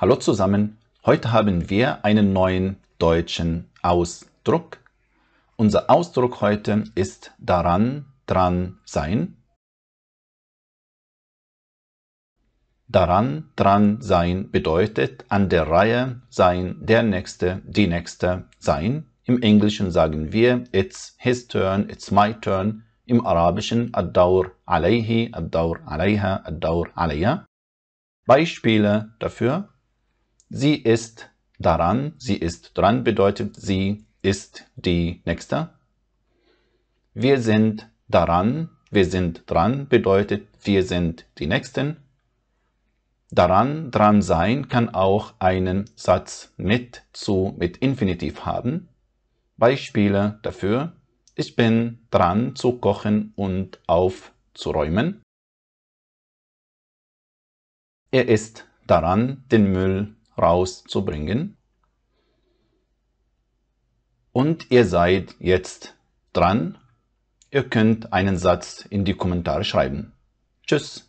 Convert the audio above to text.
Hallo zusammen, heute haben wir einen neuen deutschen Ausdruck. Unser Ausdruck heute ist daran, dran sein. Daran, dran sein bedeutet an der Reihe sein, der Nächste, die Nächste sein. Im Englischen sagen wir, it's his turn, it's my turn. Im Arabischen, ad-daur alayhi, ad-daur alayha, ad-daur alayya. Beispiele dafür Sie ist daran, sie ist dran bedeutet, sie ist die nächste. Wir sind daran, wir sind dran bedeutet, wir sind die nächsten. Daran, dran sein kann auch einen Satz mit zu mit Infinitiv haben. Beispiele dafür. Ich bin dran zu kochen und aufzuräumen. Er ist daran, den Müll rauszubringen. Und ihr seid jetzt dran. Ihr könnt einen Satz in die Kommentare schreiben. Tschüss.